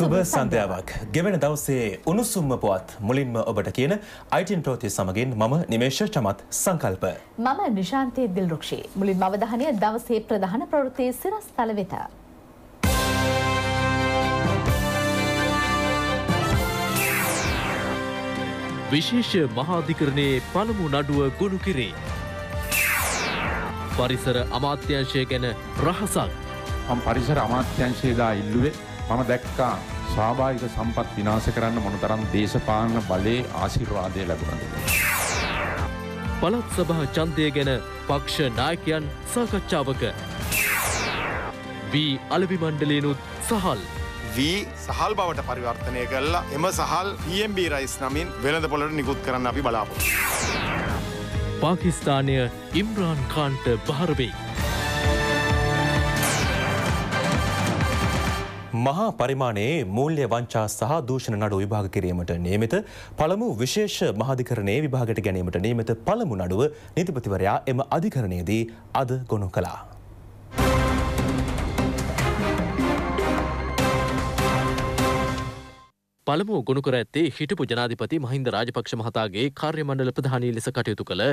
සුබ සන්ධ්‍යාවක් ගෙවෙන දවසේ උණුසුම්ම පුවත් මුලින්ම ඔබට කියන අයිටන් ප්‍රෝති සමගින් මම නිමේශ චමත් සංකල්ප. මම නිශාන්තය දිල් රක්ෂේ මුලින් අවධානය දවසේ ප්‍රධාන ප්‍රවෘතිය සිරස් තල වෙත. විශේෂ මහාධිකරණයේ පළමු නඩුව ගොුණු කිරේ. පරිසර අමාත්‍යංශය ගැන රහසක්. පරිසර අමාත්‍යංශයේදා ඉල්ලුවේ මම දැක්කා ස්වාභාවික සම්පත් විනාශ කරන්න මොනතරම් දේශපාලන බලයේ ආශිර්වාදය ලැබුණද. පළත් සභා චන්දය ගැන පක්ෂ නායකයන් සාකච්ඡාවක. වී අලවි මණ්ඩලයනුත් සහල්. වී සහල් බවට පරිවර්තනය කල්ලා එම සහල් EMB රයිස් නමින් වෙළඳ පොලට නිකුත් කරන්න අපි බලාපො. පාකිස්ථානය ඉම්රාන් කාන්ට භාරවෙයි. මහා පරිමාණයේ මූල්‍ය වංචා සහ දූෂණ නඩු විභාග කිරීමට නියමිත පළමු විශේෂ මහාධිකරණයේ විභාගට ගැනීමට නියමිත පළමු නඩුව නීතිපතිවරයා එම අධිකරණයේදී අද ගොනු කළා. පළමුව ගොුණු කර ඇත්තේ හිටපු ජනාධිපති මහින්ද රාජපක්ෂ මහතාගේ කාර්යමණ්ඩල ප්‍රධානී ලෙස කටයුතු කළ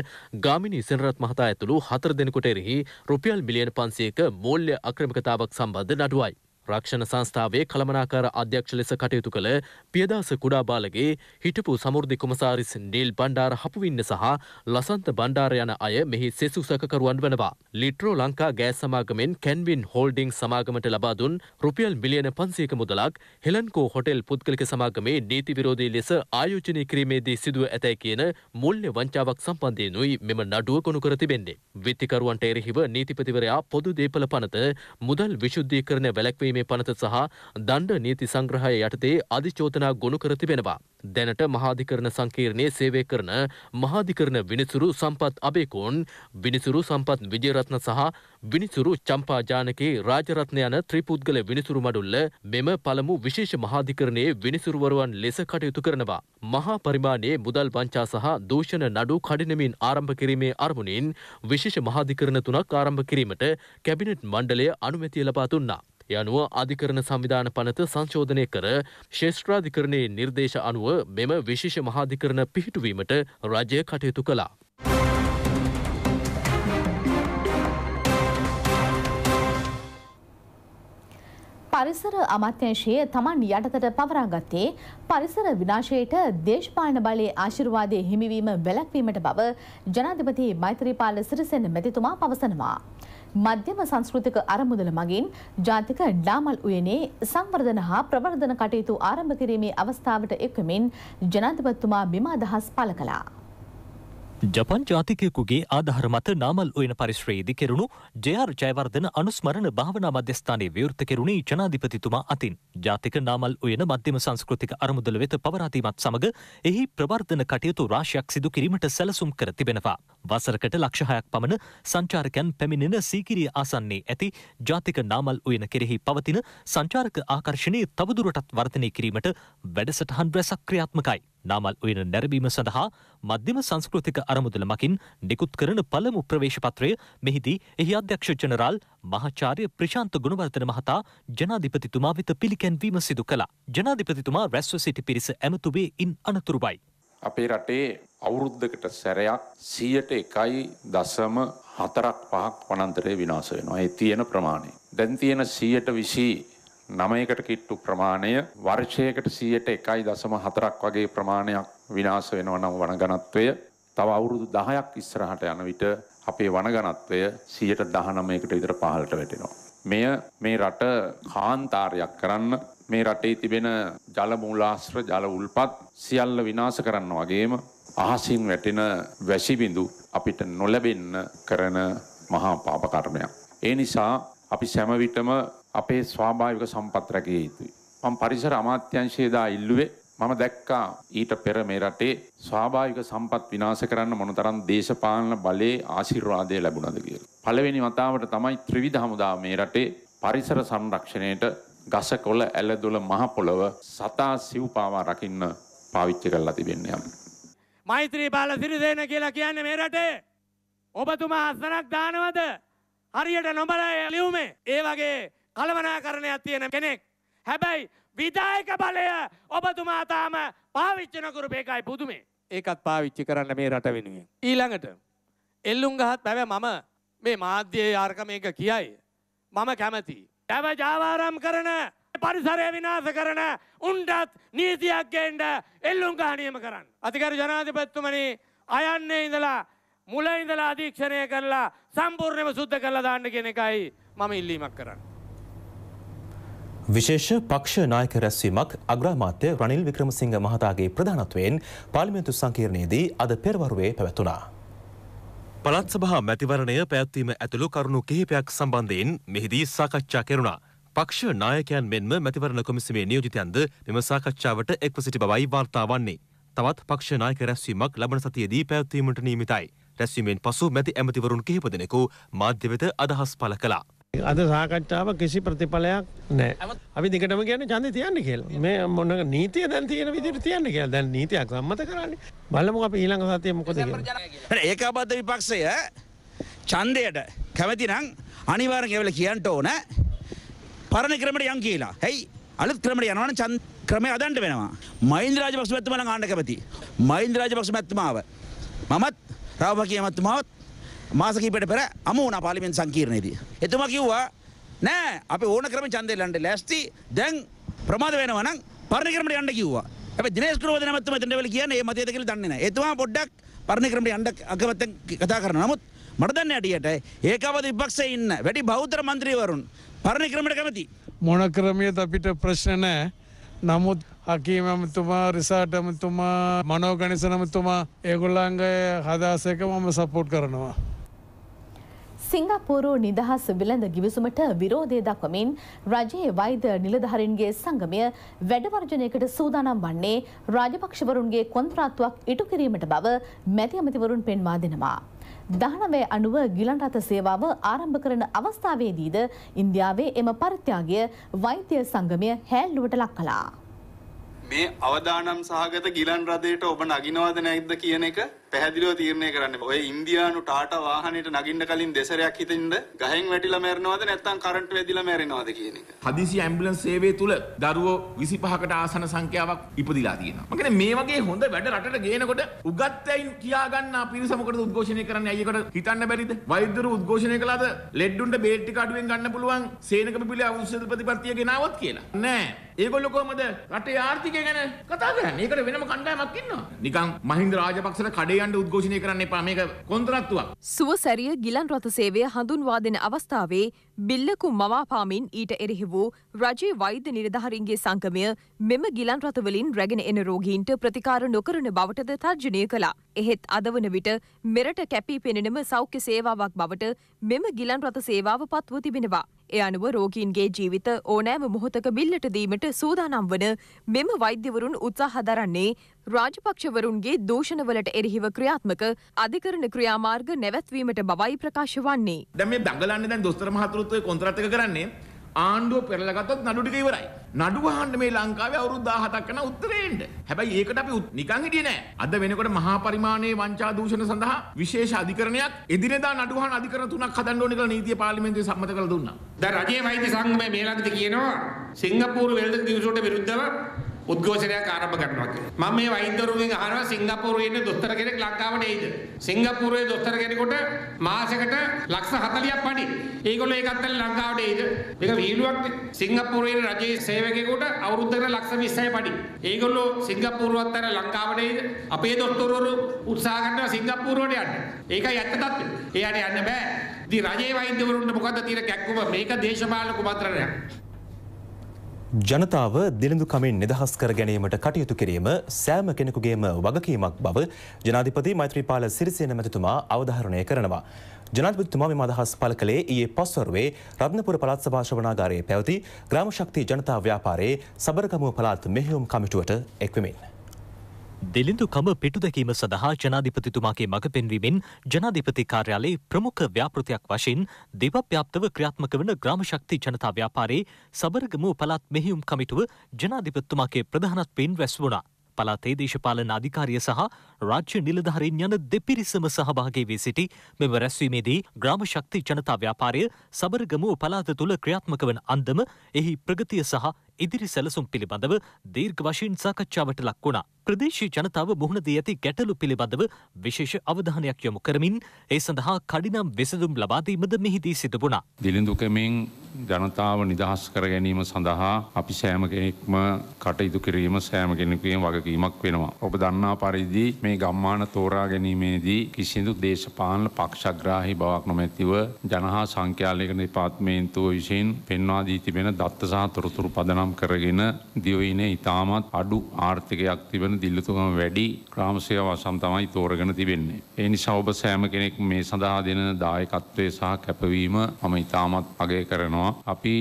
ගාමිණී සෙනරත් මහතා ඇතුළු හතර දෙනෙකුට එරෙහි රුපියල් මිලියන පන්සේක මෝල්්‍ය අක්‍රමිකතාවක් සම්බන්ධ නඩුවයි. රක්ෂණ සංස්ථාවේ කළමනාකාර අධ්‍යක්ෂ ලෙස කටයුතු කළ පියදාස කුඩාබාලගේ හිටපු සමෘද්ධි කොමසාරිස් නිල් බණ්ඩාර හපුවින්න සහ ලසන්ත බණ්ඩාර යන අය මෙහි සෙසු සැකකරුවන් වනවා. ලිට්‍රෝ ලංකා ගෑස් සමාගමෙන් කැන්වින් හෝල්ඩිං සමාගමට ලබා දුන් රුපියල් මිලියන 500ක මුදලක් හෙලන්කෝ හොටෙල් පුද්ගලික සමාගමේ නීති විරෝධී ලෙස ආයෝජනය කිරීමේදී සිදුව ඇතැයි කියන මුල්්‍ය වංචාවක් සම්බන්ධයෙන්ුයි මෙම නඩුව කොනු කර තිබෙන්නේ. විත්තිකරුවන්ට එරෙහිව නීතිපතිවරයා පොදු දේපල පනත මුදල් විශුද්ධීකරණ වැළැක්වීම කිරීමේ පනත සහ දණ්ඩ නීති සංග්‍රහය යටතේ අධිචෝදනා ගොනු කර තිබෙනවා. දැනට මහාධිකරණ සංකීර්ණයේ සේවය කරන මහාධිකරණ විනිසුරු සම්පත් අබේකෝන් විනිසුරු සම්පත් විජයරත්න සහ විනිසුරු චම්පා ජානකේ රාජරත්න යන ත්‍රිපුද්ගල විනිසුරු මඩුල්ල මෙම පළමු විශේෂ මහාධිකරණයේ විනිසුරුවරුවන් ලෙස කටයුතු කරනවා. මහා පරිමාණයේ මුදල් වංචා සහ දූෂණ නඩු කඩිනමින් ආරම්භ කිරීමේ අරමුණින් විශේෂ මහාධිකරණ තුනක් ආරම්භ කිරීමට කැබිනට් මණ්ඩලය අනුමැතිය ලබා දුන්නා. ඒ අනුව අධිකරණ සංවිධාන පනත සංශෝධනය කර ශේෂ්ත්‍රාධිකරණයේ නිර්දේශ අනුව මෙම විශේෂ මහාධිකරණ පිහිටුවීමට රජය කටයුතු කළා. පරිසර අමාත්‍යංශයේ තමන් යටතට පවරාගත්තේ පරිසර විනාශයට දේශපාලන බලයේ ආශිර්වාදය හිමිවීම වැළැක්වීමට බව ජනාධිපති මෛත්‍රීපාල සිරිසෙන මැතිතුමා පවසනවා. මධ්‍යම සංස්කෘතික අරමුදල මගින් ජාතික ඩාමල් උයනේ සංවර්ධන හා ප්‍රවර්ධන කටයුතු ආරම්භ කිරීමේ අවස්ථාවට එක්වමින් ජනාධිපතිතුමා බිම අදහස් පළ කළා. ජපන් ජාතිකයකුගේ ආධහර මත නාමල් ඔයන පරිශ්‍රයේදි කෙරුණු ජයාර් ජයවර්ධන අනුස්මරණ භාවනා මධ්‍යස්ථානයේ විවෘත කෙරුණේ ජනාධිපතිතුමා අතින් ජාතික නාමල් ඔයන මධ්‍යම සංස්කෘතික අරමුදල වෙත පවරාතීමත් සමඟ එහි ප්‍රවර්ධන කටයුතු රාශයක් සිදු කිරීමට සැලසුම් කර තිබෙනවා. වසරකට ලක්ෂහයක් පමණ සංචාරකයන් පැමිණෙන සීකිරිය ආසන්නේ ඇති ජාතික නාමල් ඔයන කෙරෙහි පවතින සංචාරක ආකර්ශණය තවදුරටත් වර්ධනය කිරීමට වැඩසටහන් බ්‍රැසක්ක්‍රියාත්මකයි. නාමල් උයන නැරඹීම සඳහා මධ්‍යම සංස්කෘතික අරමුදල මකින් නිකුත් කරන පළමු ප්‍රවේශපත්‍රය මෙහිදී එහි අධ්‍යක්ෂ ජනරාල් මහාචාර්ය ප්‍රශාන්ත ගුණවර්ධන මහතා ජනාධිපතිතුමා වෙත පිළිකැන්වීම සිදු කළා. ජනාධිපතිතුමා රැස්ව සිටි පිරිස ඇමතුවේ ඉන් අනතුරුවයි. අපේ රටේ අවුරුද්ධකට සැරයක් සියයට එකයි දසම හතරක් පහක් වනන්තරය විනාස වෙනවා. ඒ තියෙන ප්‍රමාණය. දැන් තියෙන සියයට විසී නමයකට කිට්ටු ප්‍රමාණය වර්ෂයකට සීයට එකයි දසම හතරක් වගේ ප්‍රමාණයක් විනාස වෙනව නම් වනගනත්වය තව අවුරුදු දහයක් ඉස්සරහට යන විට අපේ වනගනත්වය සීයට දහනමයකට විතර පහලට වැටෙනවා. මෙය මේ රට කාන්තාරයක් කරන්න මේ රටේ තිබෙන ජලමූලාශ්‍ර ජල උල්පත් සියල්ල විනාස කරන්න වගේම අහසින් වැටෙන වැසිබිඳු අපිට නොලැබෙන්න කරන මහා පාපකර්මයක්. ඒ නිසා අපි සැමවිටම අපේ ස්වාභාවික සම්පත් රැකිය යුතුයි. මම පරිසර අමාත්‍යංශයේ දා ඉල්ලුවේ මම දැක්කා ඊට පෙර මේ රටේ ස්වාභාවික සම්පත් විනාශ කරන්න මොනතරම් දේශපාලන බලයේ ආශිර්වාදය ලැබුණද කියලා. පළවෙනි වතාවට තමයි ත්‍රිවිධ හමුදා මේ රටේ පරිසර සංරක්ෂණයට ගස කොළ ඇලදොළ මහ පොළව සතා සිව්පාවා රකින්න පාවිච්චි කරලා තිබෙන්නේ යම්. මෛත්‍රී බාල සිරිසේන කියලා කියන්නේ මේ රටේ ඔබතුමා අස්සනක් දානවද? හරියට නොබලා ලියුමේ. ඒ වගේ කළමනාකරණයක් තියෙන කෙනෙක්. හැබැයි විදායක බලය ඔබතුමා තාම පාවිච්චි නොකරපු එකයි පුදුමේ. ඒකත් පාවිච්චි කරන්න මේ රට වෙනුවෙන්. ඊළඟට එල්ලුම් ගහත් බැව මම මේ මාධ්‍යයේ ආර්ක මේක කියයි. මම කැමති. දැව ජාවාරම් කරන පරිසරය විනාශ කරන උන්ටත් නීතියක් ගේන්න එල්ලුම් ගහ නියම කරන්න. අධිකරු ජනාධිපතිතුමනි අයන්නේ ඉඳලා මුල ඉඳලා අධීක්ෂණය කරලා සම්පූර්ණයෙන්ම සුද්ධ කරලා දාන්න කියන එකයි මම ඉල්ලීමක් කරන්නේ. විශේෂ පක්ෂ නායක රැස්වීමක් අග්‍රාමාත්‍ය රනිල් වික්‍රමසිංහ මහතාගේ ප්‍රධානත්වයෙන් පාර්ලිමේන්තු සංකීර්ණයේදී අද පෙරවරුවේ පැවැතුණා. පළත් සභා මැතිවරණය පැවැත්වීම ඇතුළු කරුණු කිහිපයක් සම්බන්ධයෙන් මෙහිදී සාකච්ඡා කෙරුණා. පක්ෂ නායකයන් මෙන්ම මැතිවරණ කොමිසමේ නියෝජිතයන්ද මෙම සාකච්ඡාවට එක්ව සිටි බවයි වාර්තා වන්නේ. තවත් පක්ෂ නායක රැස්වීමක් ලබන සතියේදී පැවැත්වීමට නියමිතයි. රැස්වීමෙන් පසු මැති ඇමතිවරුන් කිහිප දෙනෙකු මාධ්‍ය වෙත අදහස් පළ කළා. අද සාකච්ඡාව කිසි ප්‍රතිඵලයක් නෑ අපි දිගටම කියන චන්ද තියන්න කියලා මේ මොන නීතිය දැන් තියෙන විදිහට තියන්න කියලා දැන් නීතියක් සම්මත කරන්නේ බලමු අපි ඊළඟ සතියේ මොකද කියන්නේ ඒකාබද්ධ විපක්ෂය ඡන්දයට කැමති නම් අනිවාර්යෙන් ඒවල කියන්න ඕන පරණ ක්‍රමයට යන් කියලා හයි අලුත් ක්‍රමට යනවන චන් ක්‍රමය අදන්ට වෙනවා මයින්ද රාජපක්ෂ මැතිතුමා ළඟ ආණ්ඩ කැමති මයින්ද රාජපක්ෂ මැතිතුමාව මමත් රාවපකිය මැතිතුමාවත් මාස කීපට පෙර අම වුණා පාර්ලිමේන්තු සංකීර්ණයේදී. එතුමා කිව්වා නෑ අපි ඕන ක්‍රම ඡන්දය ලන්න ලෑස්ති දැන් ප්‍රමාද වෙනවා නම් පරිණික්‍රමයට යන්න කිව්වා. හැබැයි දිනේෂ් කුරුවද නැමැත්තම එතනට වෙල කියන්නේ මේ මතයද කියලා දන්නේ නෑ. එතුමා පොඩ්ඩක් පරිණික්‍රමයට යන්න අකමැත්තෙන් කතා කරනවා. නමුත් මට දන්න ඇටියට ඒකාවද විපක්ෂයේ ඉන්න වැඩි බෞද්ධ මන්ත්‍රීවරුන් පරිණික්‍රමයට කැමති. මොන ක්‍රමියද අපිට ප්‍රශ්න නෑ. නමුත් හකීමමතුමා රිසාටමතුමා මනෝගනිසනමතුමා ඒගොල්ලන්ගේ හදාසක මම සපෝට් කරනවා. සිංගප්පූරු නිදහස් විලඳ ගිවිසුමට විරෝධය දක්වමින් රජයේ වෛද්‍ය නිලධාරීන්ගේ සංගමය වැඩවර්ජනයකට සූදානම් වන්නේ රාජපක්ෂවරුන්ගේ කොන්ත්‍රාත්තුවක් ඉටු කිරීමට බව මැති ඇමතිවරුන් පෙන්වා දෙනවා. දහනවය අනුව ගිලන් රථ සේවාව ආරම්භ කරන අවස්ථාවේදීද ඉන්දියාවේ එම පරිත්‍යාගය වෛද්‍ය සංගමය හැල්ලුවට ලක් කලා. මේ අවදානම් සහගත ගිලන් රදයට ඔබ නගිනවාද නැද්ද කියන එක පැහැදිලිව තීරණය කරන්න. ඔය ඉන්දියානු ටාටා වාහනයට නගින්න කලින් දෙසරයක් හිතින්ද ගහෙන් වැටිලා මැරෙනවද නැත්නම් කරන්ට් වැදිලා මැරෙනවද කියන එක. හදිසි ඇම්බියුලන්ස් සේවය තුල දරුවෝ 25කට ආසන සංඛ්‍යාවක් ඉපදිලා තියෙනවා. මම කියන්නේ මේ වගේ හොඳ වැඩ රටට ගේනකොට උගත් ඇයින් කියාගන්න පිරිස මොකටද උද්ඝෝෂණය කරන්නේ අයියකට හිතන්න බැරිද? වෛද්‍යවරු උද්ඝෝෂණය කළාද ලෙඩ්ඩුන්ට බේත් ටික අඩුවෙන් ගන්න පුළුවන් සේනක පිපිලි ඖෂධ ප්‍රතිපත්තිය ගෙනාවොත් කියලා. නෑ. ඒගොල්ලෝ කොහමද රටේ ආර්ථිකය ගැන කතා කරන්නේ? ඒකට වෙනම කණ්ඩායමක් ඉන්නවා. නිකන් මහින්ද රාජපක්ෂට කඩේ හරියන්ට උද්ඝෝෂණය කරන්න එපා මේක කොන්ත්‍රාත්තුවක්. සුව සැරිය ගිලන් රථ සේවය හඳුන්වා දෙන අවස්ථාවේ බිල්ලකු මවාපාමින් ඊට එරෙහි වූ රජයේ වෛද්‍ය නිලධාරීන්ගේ සංගමය මෙම ගිලන් රථවලින් රැගෙන එන රෝගීන්ට ප්‍රතිකාර නොකරන බවටද තර්ජනය කළා. එහෙත් අද වන විට මෙරට කැපී පෙනෙනම සෞඛ්‍ය සේවාවක් බවට මෙම ගිලන් රථ සේවාව පත්ව තිබෙනවා. එය අනුව රෝගීන්ගේ ජීවිත ඕනෑම මොහොතක බිල්ලට දීමට සූදානම් වන මෙම වෛද්‍යවරුන් උත්සාහ දරන්නේ රාජපක්ෂවරුන්ගේ දූෂණවලට එරහිව ක්‍රියාත්මක අධිකරණ ක්‍රියාමාර්ග නැවැත්වීමට බවයි ප්‍රකාශ වන්නේ. දැන් මේ දඟලන්නේ දැන් දොස්තර මහතුරුත් ඔය කොන්ත්‍රාත් එක කරන්නේ ආණ්ඩුව පෙරලා ගත්තොත් නඩු ටික ඉවරයි. නඩුව අහන්න මේ ලංකාවේ අවුරුදු 17ක් යන උත්තරේ එන්න. හැබැයි ඒකට අපි නිකන් හිටියේ නෑ. අද වෙනකොට මහා පරිමාණයේ වංචා දූෂණ සඳහා විශේෂ අධිකරණයක් එදිනෙදා නඩු අහන අධිකරණ තුනක් හදන්න ඕනේ කියලා නීතිය පාර්ලිමේන්තුවේ සම්මත කරලා දුන්නා. දැන් රජයේ වෛද්‍ය සංගමය මේ ළඟදී කියනවා සිංගප්පූරු වෙළඳ දිවිසෝට විරුද්ධව උද්ඝෝෂණයක් ආරම්භ කරනවා කියලා. මම මේ වෛද්‍යවරුන්ගෙන් අහනවා සිංගප්පූරුවේ ඉන්න දොස්තර කෙනෙක් ලංකාවට එයිද? සිංගප්පූරුවේ දොස්තර කෙනෙකුට මාසෙකට ලක්ෂ 40ක් පඩි. ඒගොල්ලෝ ඒකත් ඇතුළේ ලංකාවට එයිද? මේක විහිළුවක්නේ. සිංගප්පූරුවේ රජයේ සේවකයෙකුට අවුරුද්දකට ලක්ෂ 20යි පඩි. ඒගොල්ලෝ සිංගප්පූරුවත් ඇර ලංකාවට එයිද? අපේ දොස්තරවරු උත්සාහ කරනවා සිංගප්පූරුවට යන්න. ඒකයි ඇත්ත తත්ත්වය. එයාට යන්න බෑ. ඉතින් රජයේ වෛද්‍යවරුන්ට මොකද්ද තියෙන කැක්කුම? මේක දේශපාලන කුමන්ත්‍රණයක්. ජනතාව දිළිඳුකමින් නිදහස් කර ගැනීමට කටයුතු කිරීම සෑම කෙනෙකුගේම වගකීමක් බව ජනාධිපති මෛත්‍රීපාල සිරිසේන මැතිතුමා අවධාරණය කරනවා. ජනාධිපතිතුමා මෙම අදහස් පළ කළේ ඊයේ පස්වරුවේ රත්නපුර පළාත් සභා ශ්‍රවණාගාරයේ පැවති ග්‍රාම ශක්ති ජනතා ව්‍යාපාරයේ සබරගමුව පළාත් මෙහෙයුම් කමිටුවට එක්වෙමින්. දෙලිඳුකම පිටු දැකීම සඳහා ජනාධිපතිතුමාගේ මඟ පෙන්වීමෙන් ජනාධිපති කාර්යාලයේ ප්‍රමුඛ ව්‍යාපෘතියක් වශයෙන් දෙවව්‍යාප්තව ක්‍රියාත්මක වන ග්‍රාමශක්ති ජනතා ව්‍යාපාරයේ සබරගමු පළාත් මෙහියුම් කමිටුව ජනාධිපතිතුමාගේ ප්‍රධානත්වයෙන් රැස් වුණා. පළාතේ දේශපාලන අධිකාරිය සහ රාජ්‍ය නිලධහරින් යන දෙපිරිසම සහභාගේ වී සිටි මෙම රැස්වීමේදී ග්‍රාම ශක්ති ජනතා ව්‍යාපාරය සබරගමුව පලාත තුළ ක්‍රියාත්මක වන අන්දම එහි ප්‍රගතිය සහ ඉදිරි සැලසුම් පිළිබඳව දීර්ඝ වශයෙන් සාකච්ඡාවට ලක් වුණා. ප්‍රදේශීය ජනතාව මුහුණ දී ඇති ගැටලු පිළිබඳව විශේෂ අවධානයක් යොමු කරමින් ඒ සඳහා කඩිනම් විසඳුම් ලබා දීමද මෙහිදී සිදු වුණා. දිලිඳුකමින් ජනතාව නිදහස් කර ගැනීම සඳහා අපි සෑම කෙනෙක්ම කටයුතු කිරීම සෑම කෙනෙකුගේ වගකීමක් වෙනවා. ඔබ දන්නා පරිදි මේ ගම්මාන තෝරා ගැනීමේදී කිසිදු දේශපාලන පක්ෂග්‍රාහි බවක් නොමැතිව ජනහා සංඛ්‍යාලේඛන දෙපාර්තමේන්තුව විසින් පෙන්වා දී තිබෙන දත්ත සහ තොරතුරු පදනම් කරගෙන දිවයිනේ ඉතාමත් අඩු ආර්ථිකයක් තිබෙන දිල්ලුතුකම වැඩි ග්‍රාම සේවාසම් තමයි තෝරගෙන තිබෙන්නේ. ඒ නිසා ඔබ සෑම කෙනෙක් මේ සඳහා දෙන දායකත්වය සහ කැපවීම මම ඉතාමත් අගය කරනවා. අපි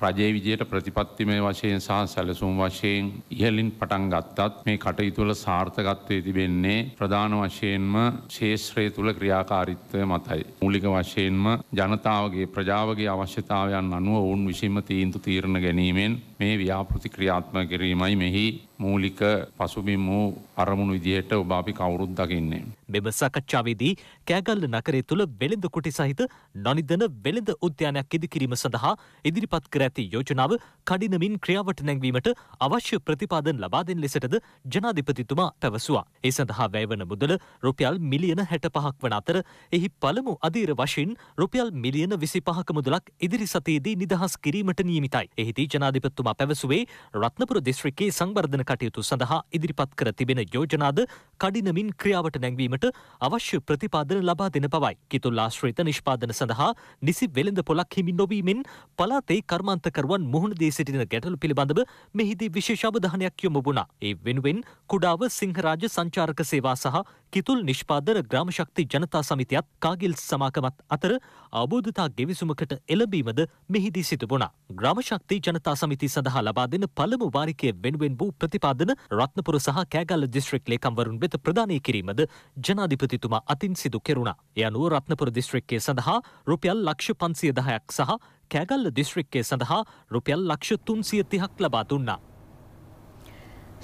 රජයේ විදියට ප්‍රතිපත්තිමය වශයෙන් සහ සැලසුම් වශයෙන් ඉහලින් පටන් ගත්තත් මේ කටයුතුවල සාර්ථකත්වය තිබෙන්නේ ප්‍රධාන වශයෙන්ම ශේෂත්‍රය තුළ ක්‍රියාකාරිත්වය මතයි. මූලික වශයෙන්ම ජනතාවගේ ප්‍රජාවගේ අවශ්‍යතාවයන් අනුව ඔවුන් විසින්ම තීන්දු තීරණ ගැනීමෙන් මේ ව්‍යාපෘති ක්‍රියාත්මක කිරීමයි මෙහි මූලික පසුබිම් වූ අරමුණු විදිහට ඔබ අපි කවුරුත් දකින්නේ. මෙම සාකච්ඡාවේදී කෑගල්ල නගරය තුළ වෙළඳ කුටි සහිත නොනිදන වෙළඳ උද්‍යානයක් ඉදිකිරීම සඳහා ඉදිරිපත් කර ඇති යෝජනාව කඩිනමින් ක්‍රියාවට නැංවීමට අවශ්‍ය ප්‍රතිපාදන ලබා දෙන ලෙසටද ජනාධිපතිතුමා පැවසුවා. ඒ සඳහා වැයවන මුදල රුපියල් මිලියන හැට පහක් වන අතර එහි පළමු අධීර වශයෙන් රුපියල් මිලියන විසි පහක මුදලක් ඉදිරි සතියේදී නිදහස් කිරීමට නියමිතයි. එහිදී ජනාධිපතිතුමා පැවසුවේ රත්නපුර දිස්ත්‍රික්කයේ සංවර්ධන කටයුතු සඳහා ඉදිරිපත් කර තිබෙන යෝජනාද කඩිනමින් ක්‍රියාවට නැංවීමට අවශ්‍ය ප්‍රතිපාදන ලබා දෙන බවයි. කිතුල්ලාශ්‍රීත නිෂ්පාදන සඳහා නිසි වෙළඳ පොලක් හිමි නොවීමෙන් පලාතේ කර්මාන්තකරුවන් මුහුණ දී සිටින ගැටලු පිළිබඳව මෙහිදී විශේෂ අවධානයක් යොමු වුණා. ඒ වෙනුවෙන් කුඩාව සිංහරාජ සංචාරක සේවා සහ කිතුල් නිෂ්පාදන ග්‍රාමශක්ති ජනතා සමිතියත් කාගිල් සමාකමත් අතර අවබෝධතා ගෙවිසුමකට එළඹීමද මෙහිදී සිදුබුණා. ග්‍රාමශක්ති ජනතා සමිති සඳහා ලබා දෙන පළමු වාරිකය වෙනුවෙන් වූ ප්‍රතිපාදන රත්නපුර සහ කෑගල්ල දිස්ත්‍රික් ලේකම්වරුන් වෙත ප්‍රදානය කිරීමද ජනාධිපතිතුමා අතින් සිදු කෙරුණා. එය අනුව රත්නපුර දිස්ත්‍රික්කය සඳහා රුපියල් ලක්ෂ පන්සිය දහයක් සහ කෑගල්ල දිස්ත්‍රික්කය සඳහා රුපියල් ලක්ෂ තුන්සිය තිහක් ලබා දුන්නා.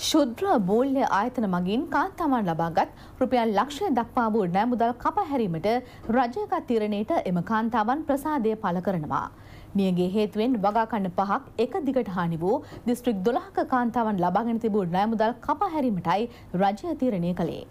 ශුද්‍ර බෝල්්‍ය ආයතන මගින් කාන්තාවන් ලබාගත් රුපියල් ලක්ෂය දක්වා වූ නෑමුදල් කපහැරීමට රජයකත් තීරණයට එම කාන්තාවන් ප්‍රසාදය පල කරනවා. නියගේ හේතුවෙන් වගාකන්න පහක් එක දිගට හානි වූ දිස්ත්‍රික් දොළහක කාන්තාවන් ලබාගෙන තිබූ නෑමුදල් කපහැරීමටයි රජය තීරණය කළේ.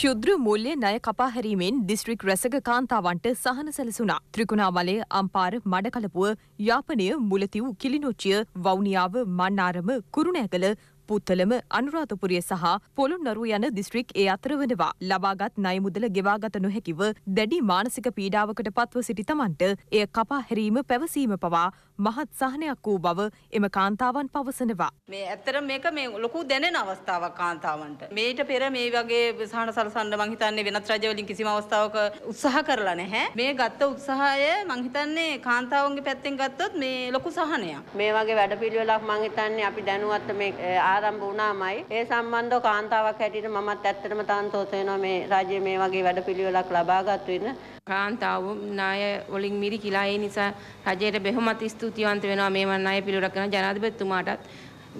ශුද්‍ර මුල්්‍ය නය කපාහැරීමෙන් දිස්ත්‍රික් රැසක කාන්තාවන්ට සහන සැලසුනා. ත්‍රිකුණාවලය අම්පාර මඩකලපුුව යාපනය මුලතිව් කිලිනොච්චිය වෞනියාව මන්නාරම කුරුණෑගල පුත්තලම අනුරාධපුරය සහ පොළොන්නරුව යන දිස්ත්‍රික් ඒ අතර වනවා. ලබාගත් නයමුදල ගෙවාගත නොහැකිව දැඩි මානසික පීඩාවකට පත්ව සිටි තමන්ට එය කපා හැරීම පැවසීම පවා මහත් සහනයක් වූ බව එම කාන්තාවන් පවසනවා. මේ ඇත්තට මේක මේ ලොකු දැනෙන අවස්ථාවක් කාන්තාවන්ට. මේට පෙර මේ වගේ සහන සලසන්න මං හිතන්නේ වෙනත් රජවලින් කිසිම අවස්ථාවක උත්සාහ කරලා නැහැ. මේ ගත්ත උත්සාහය මං හිතන්නේ කාන්තාවන්ගේ පැත්තෙන් ගත්තොත් මේ ලොකු සහනයක්. මේ වගේ වැඩපිළිවෙලක් මං හිතන්නේ අපි දැනුවත් මේ ආරම්භ වුණාමයි ඒ සම්බන්ධව කාන්තාවක් හැටියට මමත් ඇත්තටම තන්තෝස වෙනවා මේ රාජ්‍ය මේ වගේ වැඩපිළිවෙලක් ලබා ගන්න කාන්තාව ණය වලින් මිරිකිලා ඒ නිසා රජයට බොහොමත් ස්තුතිවන්ත වෙනවා මේ ණය පිළිවෙලක් කරන ජනාධිපතිතුමාටත්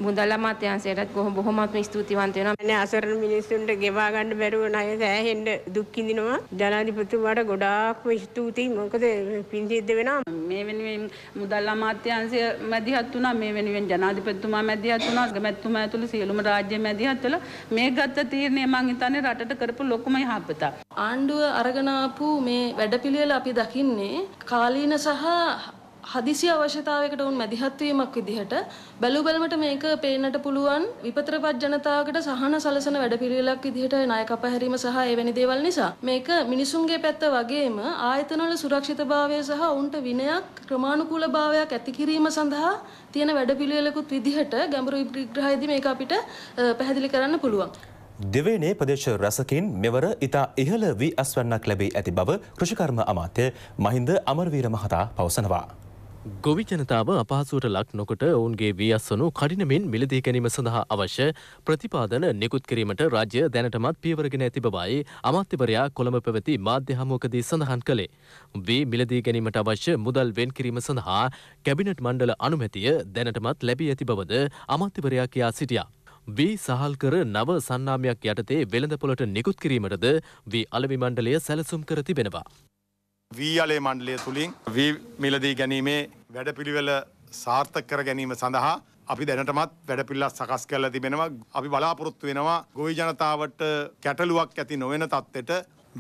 මුදල් අමාත්‍යාංශයටත් බොහොමත්ම ස්තුතිවන්ත වෙනවා. මම අසරණ මිනිස්සුන්ට ගෙවා ගන්න බැරුව ණය සෑහෙන්න දුක් විඳිනවා. ජනාධිපතිතුමාට ගොඩාක්ම ස්තුතියි. මොකද පින් සිද්ධ වෙනවා. මේ වෙනුවෙන් මුදල් අමාත්‍යාංශය මැදිහත් වුණා. මේ වෙනුවෙන් ජනාධිපතිතුමා මැදිහත් වුණා. ගමැතිතුමා ඇතුළු සියලුම රාජ්‍ය මැදිහත් වෙලා මේ ගත්ත තීරණය මම හිතන්නේ රටට කරපු ලොකුම යහපත. ආණ්ඩුව අරගෙන ආපු මේ වැඩපිළිවෙල අපි දකින්නේ කාලීන සහ හදිසි අවශ්‍යතාවයකට උන් මැදිහත් වීමක් විදිහට බැලු බැලමට මේක පේන්නට පුළුවන් විපතරපත් ජනතාවකට සහන සලසන වැඩපිළිවෙලක් විදිහට ණය කපහැරීම සහ එවැනි දේවල් නිසා මේක මිනිසුන්ගේ පැත්ත වගේම ආයතනවල සුරක්ෂිතභාවය සහ උන්ට විනයක් ක්‍රමානුකූලභාවයක් ඇති කිරීම සඳහා තියෙන වැඩපිළිවෙලකුත් විදිහට ගැඹුරු විග්‍රහයේදී මේක අපිට පැහැදිලි කරන්න පුළුවන්. දෙවේනේ ප්‍රදේශ රසකින් මෙවර ඉතා ඉහළ වී අස්වන්නක් ලැබී ඇති බව කෘෂිකර්ම අමාත්‍ය මහින්ද අමරවීර මහතා පවසනවා. ගොවි ජනතාව අපහසුවට ලක් නොකොට ඔවුන්ගේ වී අස්වනු කඩිනමින් මිලදී ගැනීම සඳහා අවශ්‍ය ප්‍රතිපාදන නිකුත් කිරීමට රාජ්‍ය දැනටමත් පියවරගෙන ඇති බවයි අමාත්‍යවරයා කොළඹ පැවති මාධ්‍ය හමුවකදී සඳහන් කළේ. වී මිලදී ගැනීමට අවශ්‍ය මුදල් වෙන් කිරීම සඳහා කැබිනට් මණ්ඩල අනුමැතිය දැනටමත් ලැබී ඇති බවද අමාත්‍යවරයා කියා සිටියා. වී සහල්කර නව සන්නාමයක් යටතේ වෙළඳපොලට නිකුත් කිරීමටද වී අලවි මණ්ඩලය සැලසුම් කර තිබෙනවා. වීයලේ මණ්ඩලය තුළින් වී මිලදී ගැනීමේ වැඩපිළිවෙල සාර්ථක කර ගැනීම සඳහා අපි දැනටමත් වැඩපිල්ලක් සකස් කරලා තිබෙනවා අපි බලාපොරොත්තු වෙනවා ගොවි ජනතාවට කැටලුවක් ඇති නොවන තත්ත්වයට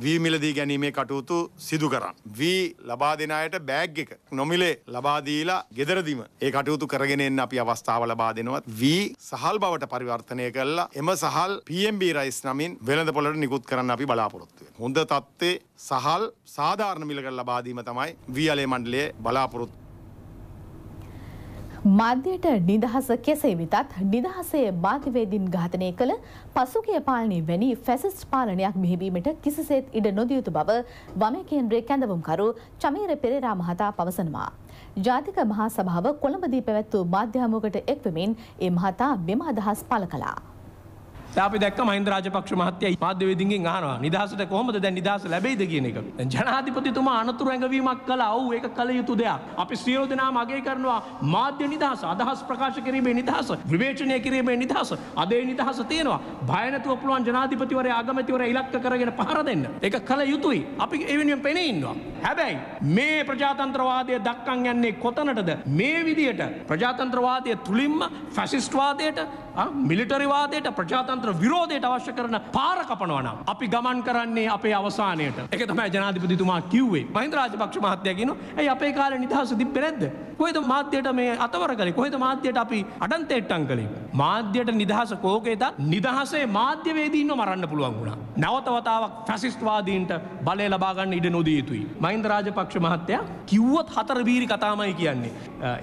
වී මිලදී ගැනීමේ කටයුතු සිදු කරන්න. වී ලබා දෙන අයට බෑග් එක නොමිලේ ලබා දීලා ගෙදරදීම ඒ කටයුතු කරගෙන එන්න අපි අවස්ථාව ලබා දෙනවා. වී සහල් බවට පරිවර්තනය කරලා එම සහල් PMB රයිස් නමින් වෙළඳපොළට නිකුත් කරන්න අපි බලාපොරොත්තු වෙනවා. හොඳ තත්ත්වේ සහල් සාධාරණ මිලකට ලබා දීම තමයි වී අලේ මණ්ඩලයේ බලාපොරොත්තු මධ්‍යයට නිදහස කෙසේ වෙතත් නිදහසේ මාධ්‍යවේදින් ඝාතනය කළ පසුගිය පාලනය වැනි ෆැසිස්ට් පාලනයක් මෙහිබීමට කිසිසේත් ඉඩ නොදියුතු බව වම කේන්ද්‍රයේ කැඳවුම්කරු චමීර පෙරේරා මහතා පවසනවා. ජාතික මහා සභාව කොළඹදී පැවැත් වූ මාධ්‍යහමුවකට එක්වමින් ඒ මහතා මෙම අදහස් පළ කළා. අපි දැක්ක මහින්ද රාජපක්ෂ මහත්තයා මාධ්‍ය වේදිකෙන් අහනවා නිදහසට කොහොමද දැන් නිදහස ලැබෙයිද කියන එක. දැන් ජනාධිපතිතුමා අනතුරු ඇඟවීමක් කළා. ඔව් ඒක කළ යුතු දෙයක්. අපි සියලු දෙනාම අගය කරනවා මාධ්‍ය නිදහස, අදහස් ප්‍රකාශ කිරීමේ නිදහස, විවේචනය කිරීමේ නිදහස. අද ඒ නිදහස තියෙනවා. බය නැතුව පුළුවන් ජනාධිපතිවරයා අගමැතිවරයා ඉලක්ක කරගෙන පහර දෙන්න. ඒක කළ යුතුයි. අපි ඒ වෙනුවෙන් පෙනී ඉන්නවා. හැබැයි මේ ප්‍රජාතන්ත්‍රවාදය දක්කන් යන්නේ කොතනටද මේ විදියට ප්‍රජාතන්ත්‍රවාදය තුළින්ම ෆැසිස්ට්වාදයට මිලිටරිවාදයට ප්‍රජාතන්ත්‍ර විරෝධයට අවශ්‍ය කරන පාර කපනවනම් අපි ගමන් කරන්නේ අපේ අවසානයට එක තමයි ජනාධිපතිතුමා කිව්වේ මහින්ද රාජපක්ෂ මහත්තයා කියනවා ඇයි අපේ කාලේ නිදහස තිබ්බේ නැද්ද කොහෙද මාධ්‍යයට මේ අතවර කළේ කොහෙද මාධ්‍යයට අපි අඩන්තෙට්ටම් කළේ මාධ්‍යයට නිදහස කෝකේද නිදහසේ මාධ්‍යවේදීන්ව මරන්න පුළුවන් වුණා නැවතවතාවක් ෆැසිස්ට්වාදීන්ට බලය ලබා ගන්න ඉඩ නොදිය යුතුයි මහින්ද රාජපක්ෂ මහත්තයා කිව්වොත් හතර බීරි කතාමයි කියන්නේ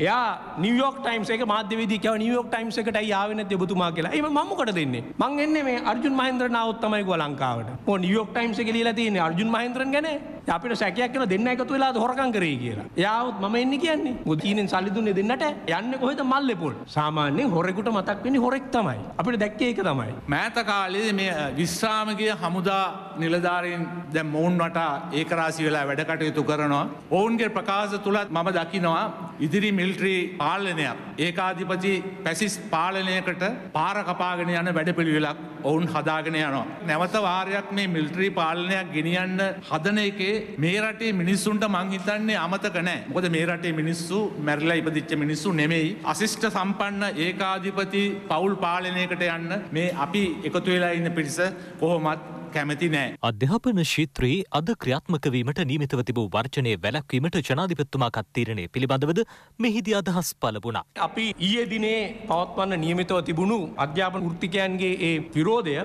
එයා නිවියෝක් ටයිම්ස් එක මාධ්‍යවේදී කියව නිවියෝක් ටයිම්ස් එකට ඇයි ආවේ නැත්තේ ඔබතුමා කියලා. ඒ මම මොකටද දෙන්නේ? මං එන්නේ මේ අර්ජුන් මහේන්ද්‍ර නාවොත් තමයි ගුවා ලංකාවට. ඕ නිවියෝක් ටයිම්ස් එකේ ලියලා තියෙන්නේ අර්ජුන් මහේන්ද්‍රන් ගැන. අපිට සැකයක් කියලා දෙන්න එකතු වෙලාද හොරකම් කරේ කියලා. එයාවත් මම එන්නේ කියන්නේ. මොකද චීනෙන් සල්ලි දුන්නේ දෙන්නට යන්නේ කොහෙද මල්ලේපොල්. සාමාන්‍යයෙන් හොරෙකුට මතක් වෙන්නේ හොරෙක් තමයි. අපිට දැක්කේ ඒක තමයි. මෑත කාලේ මේ විශ්‍රාමගේ හමුදා නිලධාරීන් දැන් මොවුන් වටා ඒකරාශී වෙලා වැඩ කටයුතු කරනවා. ඔවුන්ගේ ප්‍රකාශ තුලත් මම දකිනවා ඉදිරි මිල්ටරි පාලනයක් ඒකාධිපති පැසිස් පාලනයකට පාර කපාගෙන යන වැඩපිළිවෙලක් ඔවුන් හදාගෙන යනවා. නැවත වාරයක් මේ මිල්ටරි පාලනයක් ගෙනියන්න හදන එකේ මේ රටේ මිනිස්සුන්ට මං හිතන්නේ අමතක නෑ. මොකද මේ රටේ මිනිස්සු මැරිලා ඉපදිච්ච මිනිස්සු නෙමෙයි. අශිෂ්ට සම්පන්න ඒකාධිපති පවුල් පාලනයකට යන්න මේ අපි එකතු වෙලා ඉන්න පිරිස කොහොමත් කැමති නෑ. අධ්‍යාපන ශිත්‍රයේ අද ක්‍රියාත්මකවීමට නීමිතව තිබූ වර්ජනය වැලැක්වීමට ජනාධිපත්තුමා කත්තීරණය පිළිබඳවද මෙහිදී අදහස් පලබුණා. අපි ඊයේ දිනේ පවත්වන්න නියමිතව තිබුණු අධ්‍යාපන ෘත්තිකයන්ගේ ඒ විරෝධය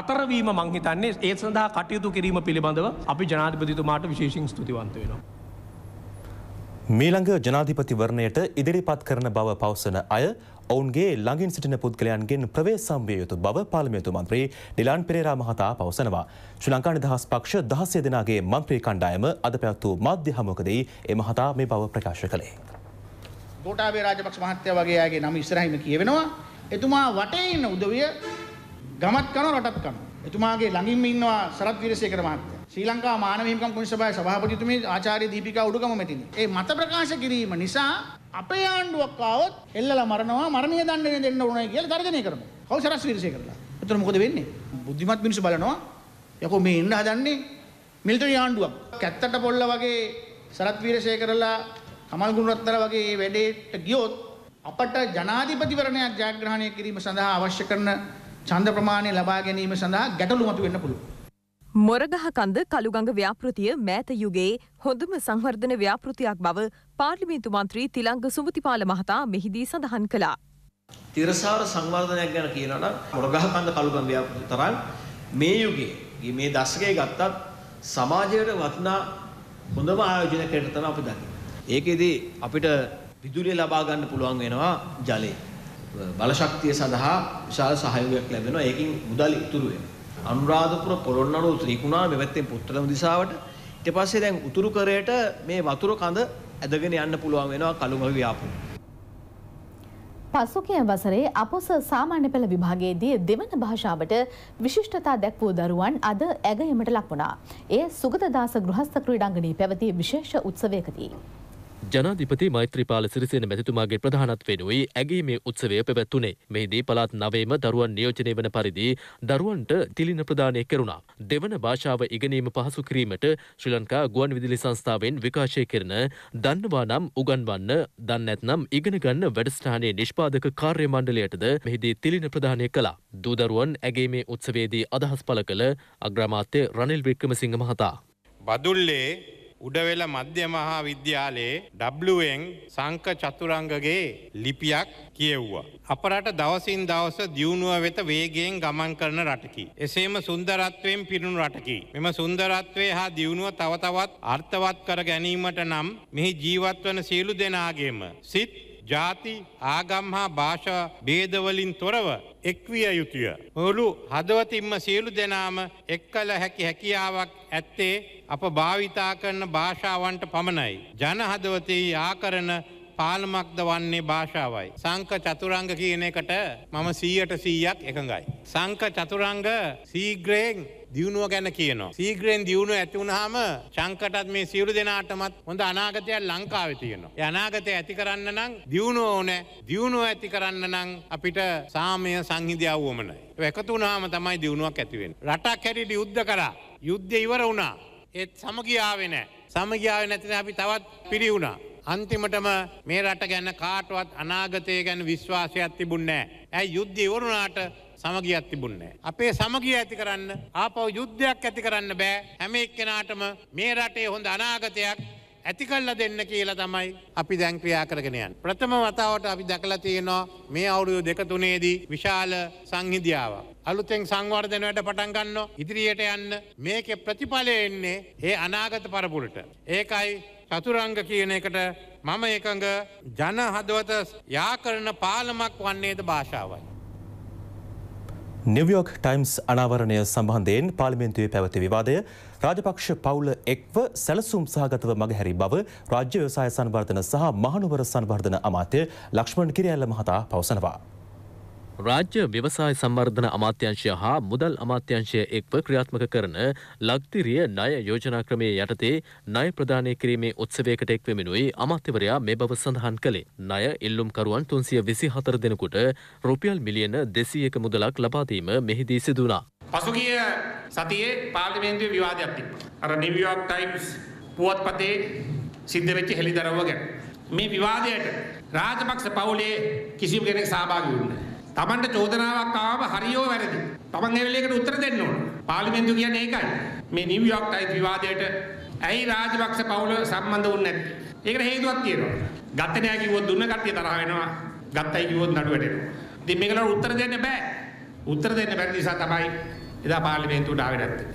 නතරවීම මංහිතන්නේ ඒ සඳහා කටයුතු කිරීම පිළිබඳව අපි ජනාධිපතිතුමාට විශේෂෙන් ස්තුතිවන්ත වෙනවා. මීළඟ ජනාධිපතිවරණයට ඉදිරිපත් කරන බව පවසන අය ඔවුන්ගේ ළඟින් සිටින පුද්ගලයන්ගෙන් ප්‍රවේශම්බිය යුතු බව පාලමේතු මන්ත්‍රී නිලාන් පෙරේරා මහතා පවසනවා. ශ්‍රී ලංකා නිදහස් පක්ෂ දහසේ දෙනාගේ මන්ත්‍රී කණ්ඩායම අද පැවැත් වූ මාධ්‍ය හමුවකදී ඒ මහතා මේ බව ප්‍රකාශ කළේ. ගෝටාබේ රාජපක්ෂ මහත්තයා වගේ අයගේ නම ඉස්සරහින් කියවෙනවා. එතුමා වටේ ඉන්න උදවිය ගමත් කරනවා රටත් කරනවා. එතුමාගේ ළඟින්ම ඉන්නවා සරත් වීරසේකර මහත්තයා. ශ්‍රී ලංකා මානව හිමිකම් කොමිසභාවේ සභාපතිතුමී ආචාර්ය දීපිකා උඩුගම මෙතිනි. ඒ මත ප්‍රකාශ කිරීම නිසා අපේ ආණ්ඩුවක් ආවොත් එල්ලලා මරනවා මරණීය දඬුවම දෙන්න ඕනේ කියලා තර්ජනය කරනවා. කවුද සරත් වීරසේකරලා? එතන මොකද වෙන්නේ? බුද්ධිමත් මිනිස්සු බලනවා. යකෝ මේ ඉන්න හදන්නේ මිලිටරි ආණ්ඩුවක්. කැත්තට පොල්ල වගේ සරත් වීරසේකරලා කමල් ගුණරත්න වගේ මේ වැඩේට ගියොත් අපට ජනාධිපතිවරණයක් ජයග්‍රහණය කිරීම සඳහා අවශ්‍ය කරන ඡන්ද ප්‍රමාණය ලබා ගැනීම සඳහා ගැටලු මතුවෙන්න පුළුවන්. මොරගහ කන්ද කළුගඟ ව්‍යාපෘතිය මෑත යුගයේ හොඳම සංවර්ධන ව්‍යාපෘතියක් බව පාර්ලිමේන්තු මන්ත්‍රී තිලංග සුමතිපාල මහතා මෙහිදී සඳහන් කළා. තිරසාර සංවර්ධනයක් ගැන කියනවා නම් මොරගහ කන්ද කළුගඟ ව්‍යාපෘතිය තරම් මේ යුගයේ මේ දශකයේ ගත්තත් සමාජයට වටිනා හොඳම ආයෝජනයක් කරලා තමයි අපි දකින්නේ. ඒකෙදී අපිට විදුලිය ලබා ගන්න පුළුවන් වෙනවා ජලයේ. බලශක්තිය සඳහා විශාල සහයෝගයක් ලැබෙනවා. ඒකෙන් මුදල් ඉතුරු වෙනවා. අනුරාධපුර පොළොන්නරුව ත්‍රිකුණා මෙවැත්තේ පුත්තලම දිසාවට ඊට පස්සේ දැන් උතුරු කරේට මේ වතුර කඳ ඇදගෙන යන්න පුළුවන් වෙනවා කළුමහ ව්‍යාපෘතිය. පසුගිය වසරේ අපොස සාමාන්‍ය පෙළ විභාගයේදී දෙවන භාෂාවට විශිෂ්ටතා දැක්වූ දරුවන් අද ඇගයීමට ලක්වුණා. එය සුගතදාස ගෘහස්ථ ක්‍රීඩාංගණයේ පැවති විශේෂ උත්සවයකදී. ජනාධිපති මෛත්‍රීපාල සිරිසේන මැතිතුමාගේ ප්‍රධානත්වයෙන් වූ ඇගේ මේ උත්සවය පැවැත්වුණේ. මෙහිදී පළාත් නවයේම දරුවන් නියෝජනය වන පරිදි දරුවන්ට තිලින ප්‍රදානය කෙරුණා. දෙවන භාෂාව ඉගෙනීම පහසු කිරීමට ශ්‍රී ලංකා ගුවන්විදුලි සංස්ථාවෙන් විකාශය කරන දන්නවා නම් උගන්වන්න, දන්නේ නැත්නම් ඉගෙන ගන්න වැඩසටහනේ නිෂ්පාදක කාර්ය මණ්ඩලයටද මෙහිදී තිලින ප්‍රදානය කළා. දූ දරුවන් ඇගේ මේ උත්සවයේදී අදහස් පළ කළ අග්‍රාමාත්‍ය රනිල් වික්‍රමසිංහ මහතා. බදුල්ලේ උඩවෙල මධ්‍ය මහා විද්‍යාලයේ ඩබ්ලුවෙන් සංක චතුරංගගේ ලිපියක් කියව්වා. අප රට දවසින් දවස දියුණුව වෙත වේගයෙන් ගමන් කරන රටකි. එසේම සුන්දරත්වයෙන් පිරුණු රටකි. මෙම සුන්දරත්වය හා දියුණුව තව තවත් අර්ථවත් කර ගැනීමට නම් මෙහි ජීවත් වන සියලු දෙනාගේම සිත් ජාති ආගම් හා භාෂා බේදවලින් තොරව එක්විය යුතුය. ඔවුලු හදවතින්ම සියලු දෙනාම එක්කල හැකි හැකියාවක් ඇත්තේ අප භාවිතා කරන භාෂාවන්ට පමණයි. ජනහදවතී ආකරන පාලමක්ද වන්නේ භාෂාවයි. සංක චතුරංග කියන එකට මම සීයට සීයක් එකඟයි. සංක චතුරංග සීග්‍රයෙන් දියුණුව ගැන කියනවා. සීග්‍රයෙන් දියුණුව ඇති වුණාම චංකටත් මේ සියලු දෙනාටමත් හොඳ අනාගතයක් ලංකාවේ තියෙනවා. ඒ අනාගතය ඇති කරන්න නම් දියුණුව ඕනේ. දියුණුව ඇති කරන්න නම් අපිට සාමය සංහිඳියාව වමනයි. ඒක එකතු වුණාම තමයි දියුණුවක් ඇති වෙන්නේ. රටක් හැටියට යුද්ධ කරා. යුද්ධය ඉවර වුණා. ඒත් සමගියාවේ නෑ. සමගියාවේ නැතින අපි තවත් පිරිවුණා. අන්තිමටම මේ රට ගැන්න කාටවත් අනාගතය ගැන විශ්වාසයක් තිබුන්නෑ. ඇයි යුද්ධ ඉවරුණාට සමගියත් තිබුන්නේ. අපේ සමගිය ඇති කරන්න ආපව යුද්ධයක් ඇති කරන්න බෑ හැම එක්කෙනාටම මේ රටේ හොඳ අනාගතයක් ඇති කල්ලා දෙන්න කියලා තමයි අපි දැන් ක්‍රියා කරගෙනයන්. ප්‍රථම වතාවට අපි දැකලා තියෙනවා මේ අවුරුදු දෙක තුනේදී විශාල සංහිදියාව. අලුතෙන් සංවර්ධනයට පටන් ගන්න ඉදිරියට යන්න මේකේ ප්‍රතිඵලය එන්නේ ඒ අනාගත පරපුරට. ඒකයි චතුරංග කියන එකට මම එකඟ ජන හදවත යාකරන පාලමක් වන්නේද භාෂාවයි. නිවයෝක් ටයිම්ස් අනාවරණය සම්බන්ධයෙන් පාලිමෙන්තුවේ පැවති විවාදය රාජපක්ෂ පවුල එක්ව සැලසුම් සහගතව මගහැරි බව රාජ්‍ය ව්‍යවසාය සංවර්ධන සහ මහනුවර සංවර්ධන අමාත්‍ය ලක්ෂ්මන් කිරියල්ල මහතා පවසනවා. රාජ්‍ය ව්‍යවසාය සම්වර්ධන අමාත්‍යංශය හා මුදල් අමාත්‍යංශය එක්ව ක්‍රියාත්මක කරන ලක්තිරිය ණය යෝජනා ක්‍රමයේ යටතේ ණය ප්‍රදානය කිරීමේ උත්සවයකට එක්වෙමිනුයි අමාත්‍යවරයා මේ බව සඳහන් කළේ. ණය ඉල්ලුම්කරුවන් 324 දෙනෙකුට රුපියල් මිලියන 201 මුදලක් ලබා දීම මෙහිදී සිදු වුණා. පසුගිය සතියේ පාර්ලිමේන්තුවේ විවාදයක් තිබුණා. අර නිව්යෝර්ක් ටයිම්ස් පුවත්පතේ සිද්ධ වෙච්ච හෙළිදරව්ව ගැන. මේ විවාදයට රාජපක්ෂ පවුලේ කිසිම කෙනෙක් සහභාගී වුණේ නැහැ. Tamanට චෝදනාවක් ආවම හරියෝ වැරදි. Taman ඒ වෙලේකට උත්තර දෙන්න ඕන. පාර්ලිමේන්තුව කියන්නේ ඒකයි. මේ නිව්යෝක් ටයිප් විවාදයට ඇයි රාජපක්ෂ පවුල සම්බන්ධ වුනේ නැත්තේ? ඒකට හේතුවක් තියෙනවා. ගත්තේ නැහැ කිව්වොත් දුන්න කට්ටිය තරහ වෙනවා. ගත්තයි කිව්වොත් නඩු වැටෙනවා. ඉතින් මේකට උත්තර දෙන්න බෑ. උත්තර දෙන්න බැරි නිසා තමයි එදා පාර්ලිමේන්තුවට ආවේ නැත්තේ.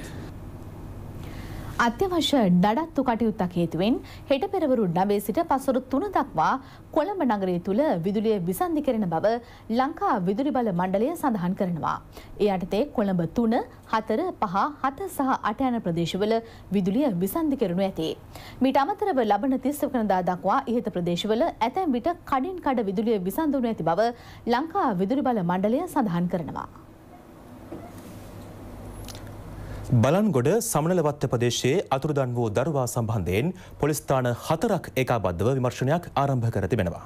අත්‍යවශ්‍ය දඩත්තු කටයුත්තක් හේතුවෙන් හෙට පෙරවරු නවයේ සිට පසොරු තුන දක්වා කොළඹ නගරය තුළ විදුලිය විසන්ධි කරන බව ලංකා විදුලි බල මණ්ඩලය සඳහන් කරනවා. ඒ අටතේ කොළඹ තුන හතර පහ හත සහ අට යන ප්‍රදේශවල විදුලිය විසන්ධි කරනු ඇති. මීට අමතරව ලබන තිස්ස වනදා දක්වා ඉහත ප්‍රදේශවල ඇතැම් විට කඩින් කඩ විදුලිය විසඳුනු ඇති බව ලංකා විදුලි බල මණ්ඩලය සඳහන් කරනවා. බලන්ගොඩ සමනලවත්ත ප්‍රදේශයේ අතුරුදන් වූ දරුවා සම්බන්ධයෙන් පොලිස්ථාන හතරක් ඒකාබද්ධව විමර්ශනයක් ආරම්භ කර තිබෙනවා.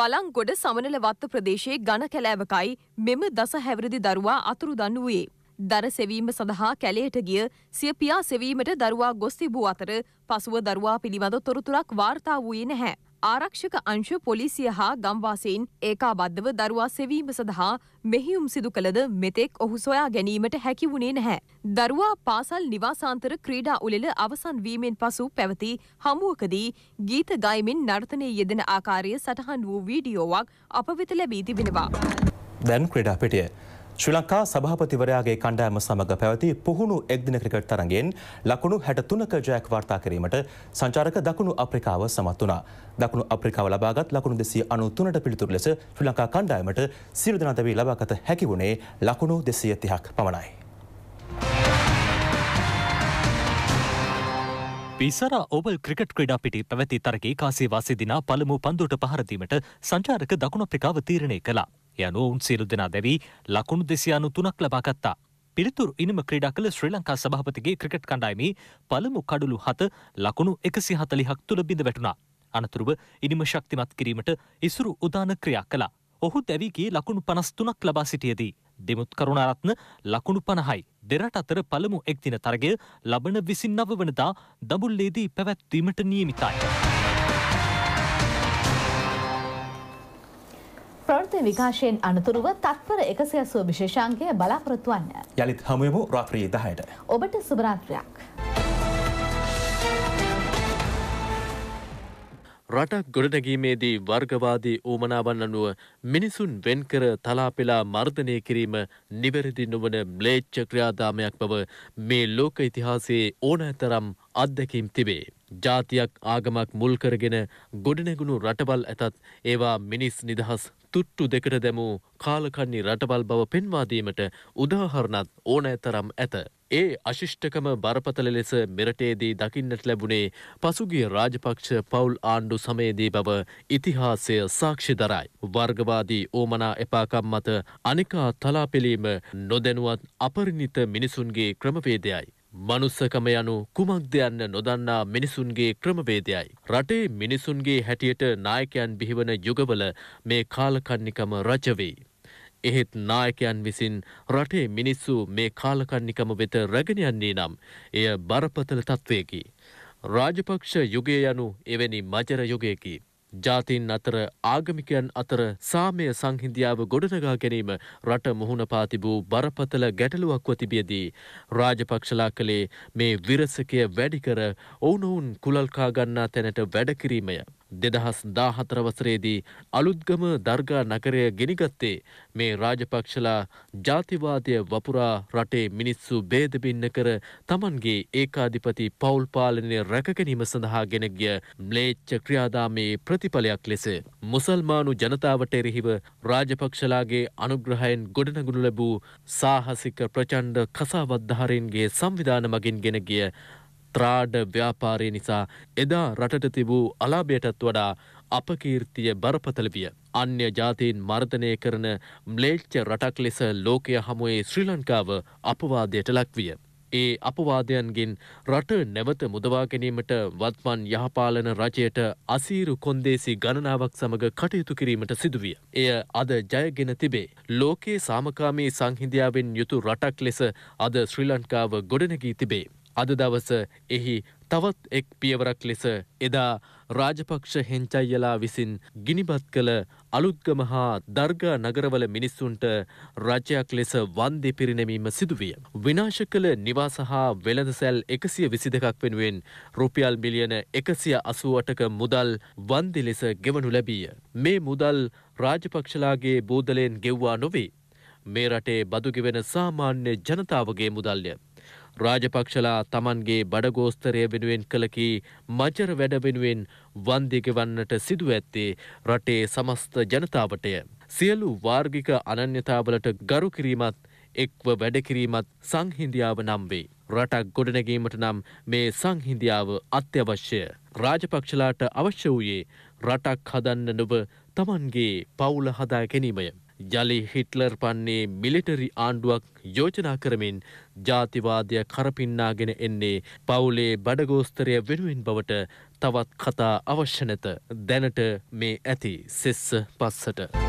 බලංගොඩ සමනලවත්ත ප්‍රදේශයේ ගණ කැලෑවකයි මෙම දස හැවරදි දරුවා අතුරුදන් වූයේ. දර සෙවීම සඳහා කැලයට ගිය සිය පියා සෙවීමට දරුවා ගොස් තිබූ අතර පසුව දරුවා පිළිබඳ තොරතුරක් වාර්තා වූයේ නැහැ. ආරක්ෂක අංශ පොලිසිය හා ගම්වාසයෙන් ඒකාබද්ධව දරුවා සෙවීම සඳහා මෙහියුම් සිදු කළද මෙතෙක් ඔහු සොයා ගැනීමට හැකි වුණේ නැහැ. දරුවා පාසල් නිවාසාන්තර ක්‍රීඩා උළෙල අවසන් වීමෙන් පසු පැවති හමුවකදී ගීත ගයමින් නර්තනය යෙදෙන ආකාරය සටහන් වූ වීඩියෝවක් අප වෙත ලැබී තිබෙනවා. දැන් ක්‍රඩා පිටිය. ශ්‍රී ලංකා සභාපතිවරයාගේ කණ්ඩායම සමඟ පැවති පුහුණු එක්දින ක්‍රිකට් තරගෙන් ලකුණු හැට තුනක ජයක් වාර්තා කිරීමට සංචාරක දකුණු අප්‍රිකාව සමත් වුණා. දකුණු අප්‍රිකාව ලබාගත් ලකුණු දෙසිය අනු තුනට පිළිතුරු ලෙස ශ්‍රී ලංකා කණ්ඩායමට සිරු දනතවී ලබාගත හැකි වුණේ ලකුණු දෙසිය තිහක් පමණයි. පිසර ඔබල් ක්‍රිකට් ක්‍රඩා පිටි පැවැති තරගේ කාසිවාසි දිනා පළමු පන්දුට පහරදීමට සංචාරක දකුණ අප්‍රිකාව තීරණය කලා. යනු උන් සියලු දෙනා දැවී ලකුණු දෙසියනු තුනක් ලබාගත්තා. පිළිතුරු ඉනිම ක්‍රීඩා කළ ශ්‍රී ලංකා සභාපතිගේ ක්‍රිකට් කණ්ඩායමේ පළමු කඩුළු හත ලකුණු එකසි හතලිහක් තුළ බිඳ වැටුණා. අනතුරුව ඉනිම ශක්තිමත් කිරීමට ඉසුරු උදාන ක්‍රියා කළා. ඔහු දැවීගේ ලකුණු පනස්තුනක් ලබා සිටියදී. දෙමුත් කරුණාරත්න ලකුණු පණහයි. දෙරට අතර පළමු එක්දින තරගය ලබන විසින් නව වනදා දබුල්ලේදී පැවැත්වීමට නියමිතයි. ප්‍රවෘත්ති විකාශයෙන් අනතුරුව තත්පර එකසි අසුව විශේෂාංගය බලාපොරොත්තු වන්න. යළිත් හමුවමු රාත්‍රී දහයට. ඔබට සුභරාත්‍රයක්. රටක් ගොඩනැගීමේදී වර්ගවාදී ඕමනාවන් අනුව මිනිසුන් වෙන්කර තලාපෙලා මර්ධනය කිරීම නිවැරදි නොවන ම්ලේච්ච ක්‍රියාදාමයක් බව මේ ලෝක ඉතිහාසයේ ඕනෑතරම් අත්දැකීම් තිබේ. ජාතියක් ආගමක් මුල්කරගෙන ගොඩනැගුණු රටවල් ඇතත් ඒවා මිනිස් නිදහස් තුට්ටු දෙකට දැමූ කාලකන්නි රටවල් බව පෙන්වාදීමට උදාහරණත් ඕනෑතරම් ඇත. ඒ අශිෂ්ඨකම බරපතල ලෙස මෙරටේදී දකින්නට ලැබුණේ පසුගිය රාජපක්ෂ පවුල් ආණ්ඩු සමයේදී බව ඉතිහාසය සාක්ෂි දරයි. වර්ගවාදී ඕමනා එපාකම් මත අනිකා තලාපෙලීම නොදැනුවත් අපරිණිත මිනිසුන්ගේ ක්‍රමවේදයයි. මනුස්සකම යනු කුමක්ද යන්න නොදන්නා මිනිසුන්ගේ ක්‍රමවේදයයි. රටේ මිනිසුන්ගේ හැටියට නායකයන් බිහිවන යුගවල මේ කාලකන්නිකම රජවෙයි. එහෙත් නායකයන් විසින් රටේ මිනිස්සු මේ කාලකන්නිකම වෙත රැගෙනයන්නේ නම් එය බරපතල තත්ත්වයකි. රාජපක්ෂ යුගය යනු එවැනි මජර යුගයකි. ජාතින් අතර ආගමිකයන් අතර සාමය සංහින්දියාව ගොඩනගා ගැනීම රට මුහුණ පා තිබූ බරපතල ගැටලුවක්ව තිබියදී රාජපක්ෂලා කළේ මේ විරසකය වැඩි කර ඔවුනොවුන් කුලල්කා ගන්නා තැනට වැඩකිරීමය. දෙදහස් දාහතර වසරේදී අලුත්ගම දර්ගා නගරය ගෙනගත්තේ මේ රාජපක්ෂලා ජාතිවාදය වපුරා රටේ මිනිස්සු බේදබින්න කර තමන්ගේ ඒකාධිපති පවුල් පාලනය රැකගැනීම සඳහා ගෙනගිය ම්ලේච්ච ක්‍රියාදාමයේ ප්‍රතිඵලයක් ලෙස මුසල්මානු ජනතාවට එරෙහිව රාජපක්ෂලාගේ අනුග්‍රහයෙන් ගොඩනගුණු ලැබූ සාහසික ප්‍රචණ්ඩ කසාවත්ධාරයන්ගේ සංවිධාන මගින් ගෙනගිය ත්‍රාඩ ව්‍යාපාරය නිසා එදා රටට තිබූ අලාභයටත් වඩා අපකීර්තිය බරපතල විය. අන්‍ය ජාතීන් මර්ධනය කරන ම්ලේච්ච රටක් ලෙස ලෝකය හමුවේ ශ්‍රී ලංකාව අපවාදයට ලක්විය. ඒ අපවාදයන්ගෙන් රට නැවත මුදවා ගැනීමට වත්මන් යහපාලන රජයට අසීරු කොන්දේසි ගණනාවක් සමග කටයුතු කිරීමට සිදුවිය. එය අද ජයගෙන තිබේ. ලෝකයේ සාමකාමී සංහිඳියාවෙන් යුතු රටක් ලෙස අද ශ්‍රී ලංකාව ගොඩනැගී තිබේ. අද දවස එහි තවත් එක් පියවරක් ලෙස එදා රාජපක්ෂ හෙන්චයියලා විසින් ගිනිබත් කළ අලුත්ගම හා දර්ගා නගරවල මිනිස්සුන්ට රජයක් ලෙස වන්දි පිරිනැමීම සිදුවිය. විනාශ කළ නිවාස හා වෙළඳසැල් එකසිය විසි දෙකක් වෙනුවෙන් රුපියල් මිලියන එකසිය අසුවටක මුදල් වන්දි ලෙස ගෙවනු ලැබීය. මේ මුදල් රාජපක්ෂලාගේ බෝධලයෙන් ගෙව්වා නොවේ. මේ රටේ බදුගෙවෙන සාමාන්‍ය ජනතාවගේ මුදල්ය. රාජපක්ෂලා තමන්ගේ බඩගෝස්තරය වෙනුවෙන් කළකි මජර වැඩ වෙනුවෙන් වන්දිගෙවන්නට සිදුව ඇත්තේ රටේ සමස්ත ජනතාවටය. සියලු වාර්ගික අනන්‍යතාවලට ගරු කිරීමත් එක්ව වැඩකිරීමත් සංහින්දියාව නම් වේ. රටක් ගොඩනැගීමට නම් මේ සංහින්දියාව අත්‍යවශ්‍යය. රාජපක්ෂලාට අවශ්‍ය වූයේ රටක් හදන්න නොව තමන්ගේ පවුල හදා ගැනීමය. යළි හිට්ලර් පන්නේ මිලිටරි ආණ්ඩුවක් යෝජනා කරමින් ජාතිවාදය කරපින්නාගෙන එන්නේ පවුලේ බඩගෝස්තරය වෙනුවෙන් බවට තවත් කතා අවශ්‍ය නැත දැනට මේ ඇති සෙස්ස පස්සට.